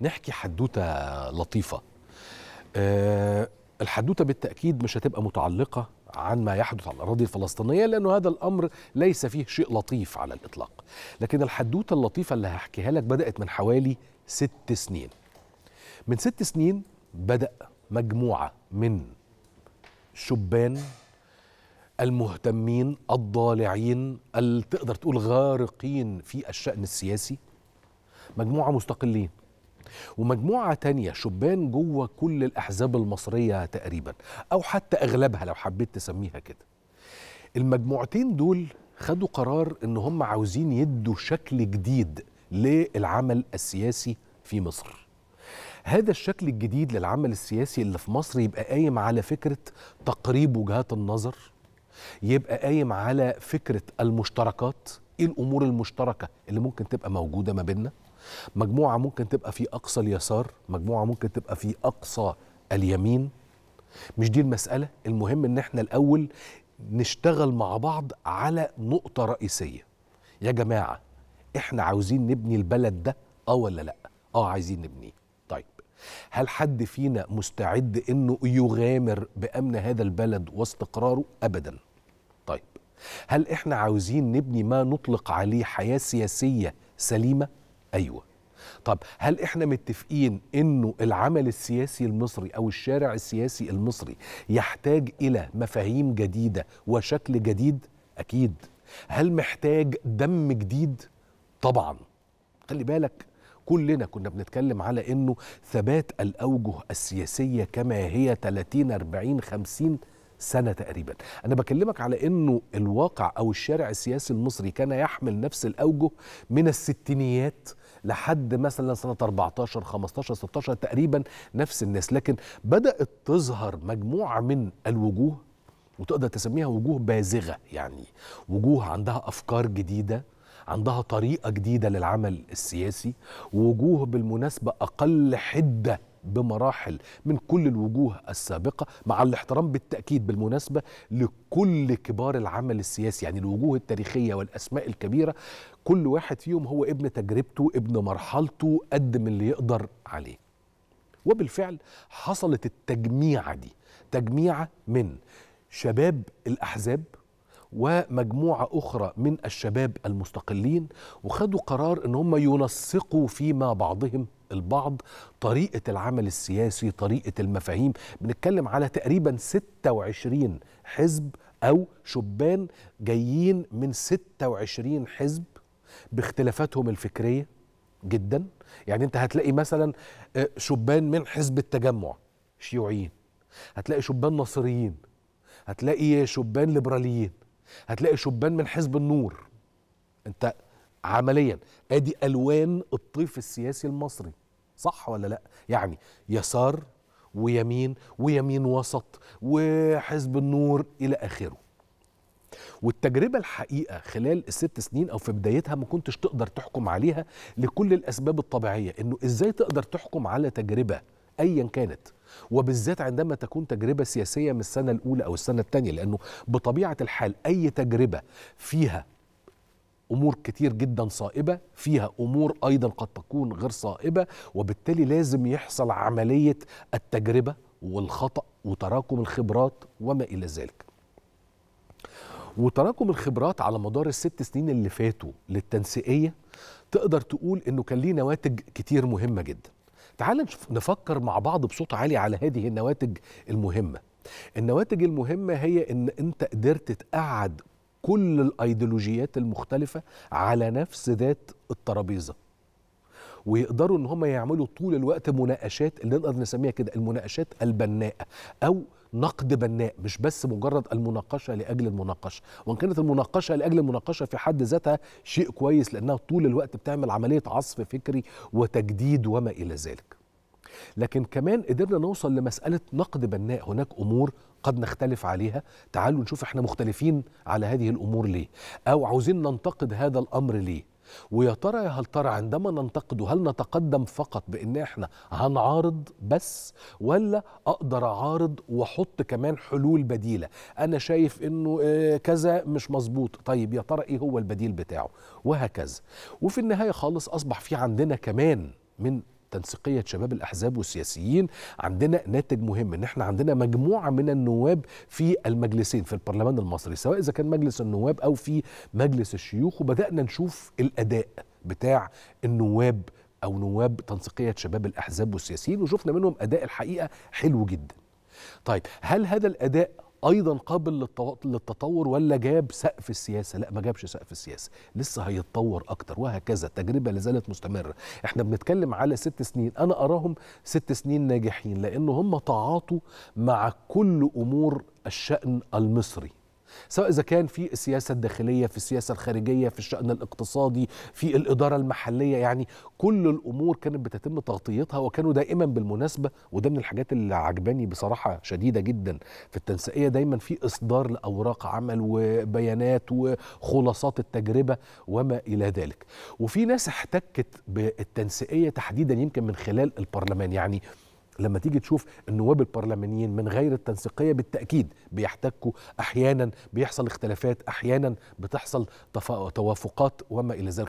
نحكي حدوته لطيفه أه الحدوته بالتاكيد مش هتبقى متعلقه عن ما يحدث على الاراضي الفلسطينيه لانه هذا الامر ليس فيه شيء لطيف على الاطلاق لكن الحدوته اللطيفه اللي هحكيها لك بدات من حوالي ست سنين من ست سنين بدا مجموعه من شبان المهتمين الضالعين تقدر تقول غارقين في الشأن السياسي مجموعة مستقلين ومجموعة تانية شبان جوه كل الأحزاب المصرية تقريبا أو حتى أغلبها لو حبيت تسميها كده المجموعتين دول خدوا قرار إن هم عاوزين يدوا شكل جديد للعمل السياسي في مصر هذا الشكل الجديد للعمل السياسي اللي في مصر يبقى قايم على فكرة تقريب وجهات النظر يبقى قايم على فكرة المشتركات ايه الامور المشتركه اللي ممكن تبقى موجوده ما بيننا مجموعه ممكن تبقى في اقصى اليسار مجموعه ممكن تبقى في اقصى اليمين مش دي المساله المهم ان احنا الاول نشتغل مع بعض على نقطه رئيسيه يا جماعه احنا عاوزين نبني البلد ده اه ولا لا اه عايزين نبنيه طيب هل حد فينا مستعد انه يغامر بامن هذا البلد واستقراره ابدا هل احنا عاوزين نبني ما نطلق عليه حياه سياسيه سليمه ايوه طب هل احنا متفقين انه العمل السياسي المصري او الشارع السياسي المصري يحتاج الى مفاهيم جديده وشكل جديد اكيد هل محتاج دم جديد طبعا خلي بالك كلنا كنا بنتكلم على انه ثبات الاوجه السياسيه كما هي 30 40 50 سنة تقريبا أنا بكلمك على أنه الواقع أو الشارع السياسي المصري كان يحمل نفس الأوجه من الستينيات لحد مثلا سنة 14 15 16 تقريبا نفس الناس لكن بدأت تظهر مجموعة من الوجوه وتقدر تسميها وجوه بازغة يعني وجوه عندها أفكار جديدة عندها طريقة جديدة للعمل السياسي وجوه بالمناسبة أقل حدة بمراحل من كل الوجوه السابقه مع الاحترام بالتاكيد بالمناسبه لكل كبار العمل السياسي يعني الوجوه التاريخيه والاسماء الكبيره كل واحد فيهم هو ابن تجربته ابن مرحلته قدم اللي يقدر عليه وبالفعل حصلت التجميعه دي تجميعه من شباب الاحزاب ومجموعة أخرى من الشباب المستقلين وخدوا قرار أن هم ينسقوا فيما بعضهم البعض طريقة العمل السياسي طريقة المفاهيم بنتكلم على تقريبا 26 حزب أو شبان جايين من 26 حزب باختلافاتهم الفكرية جدا يعني انت هتلاقي مثلا آه، شبان من حزب التجمع شيوعيين هتلاقي شبان نصريين هتلاقي شبان ليبراليين هتلاقي شبان من حزب النور انت عمليا ادي الوان الطيف السياسي المصري صح ولا لا يعني يسار ويمين ويمين وسط وحزب النور الى اخره والتجربة الحقيقة خلال الست سنين أو في بدايتها ما كنتش تقدر تحكم عليها لكل الأسباب الطبيعية إنه إزاي تقدر تحكم على تجربة أيا كانت وبالذات عندما تكون تجربة سياسية من السنة الأولى أو السنة الثانية لأنه بطبيعة الحال أي تجربة فيها امور كتير جدا صائبه فيها امور ايضا قد تكون غير صائبه وبالتالي لازم يحصل عمليه التجربه والخطا وتراكم الخبرات وما الى ذلك وتراكم الخبرات على مدار الست سنين اللي فاتوا للتنسيقيه تقدر تقول انه كان ليه نواتج كتير مهمه جدا تعال نفكر مع بعض بصوت عالي على هذه النواتج المهمه النواتج المهمه هي ان انت قدرت تقعد كل الايديولوجيات المختلفه على نفس ذات الترابيزه ويقدروا ان هم يعملوا طول الوقت مناقشات اللي نقدر نسميها كده المناقشات البناءه او نقد بناء مش بس مجرد المناقشه لاجل المناقشه وان كانت المناقشه لاجل المناقشه في حد ذاتها شيء كويس لانها طول الوقت بتعمل عمليه عصف فكري وتجديد وما الى ذلك لكن كمان قدرنا نوصل لمسألة نقد بناء هناك أمور قد نختلف عليها تعالوا نشوف احنا مختلفين على هذه الأمور ليه أو عاوزين ننتقد هذا الأمر ليه ويا ترى يا هل ترى عندما ننتقده هل نتقدم فقط بان احنا هنعارض بس ولا اقدر اعارض واحط كمان حلول بديله انا شايف انه آه، كذا مش مظبوط طيب يا ترى ايه هو البديل بتاعه وهكذا وفي النهايه خالص اصبح في عندنا كمان من تنسيقيه شباب الاحزاب والسياسيين عندنا ناتج مهم ان احنا عندنا مجموعه من النواب في المجلسين في البرلمان المصري سواء اذا كان مجلس النواب او في مجلس الشيوخ وبدانا نشوف الاداء بتاع النواب او نواب تنسيقيه شباب الاحزاب والسياسيين وشفنا منهم اداء الحقيقه حلو جدا طيب هل هذا الاداء ايضا قابل للتطور ولا جاب سقف السياسه لا ما جابش سقف السياسه لسه هيتطور اكتر وهكذا التجربه لازالت مستمره احنا بنتكلم على ست سنين انا اراهم ست سنين ناجحين لان هم تعاطوا مع كل امور الشان المصري سواء إذا كان في السياسة الداخلية في السياسة الخارجية في الشأن الاقتصادي في الإدارة المحلية يعني كل الأمور كانت بتتم تغطيتها وكانوا دائما بالمناسبة وده من الحاجات اللي عجباني بصراحة شديدة جدا في التنسيقية دايما في إصدار لأوراق عمل وبيانات وخلاصات التجربة وما إلى ذلك وفي ناس احتكت بالتنسيقية تحديدا يمكن من خلال البرلمان يعني لما تيجي تشوف النواب البرلمانيين من غير التنسيقيه بالتاكيد بيحتكوا احيانا بيحصل اختلافات احيانا بتحصل توافقات وما الى ذلك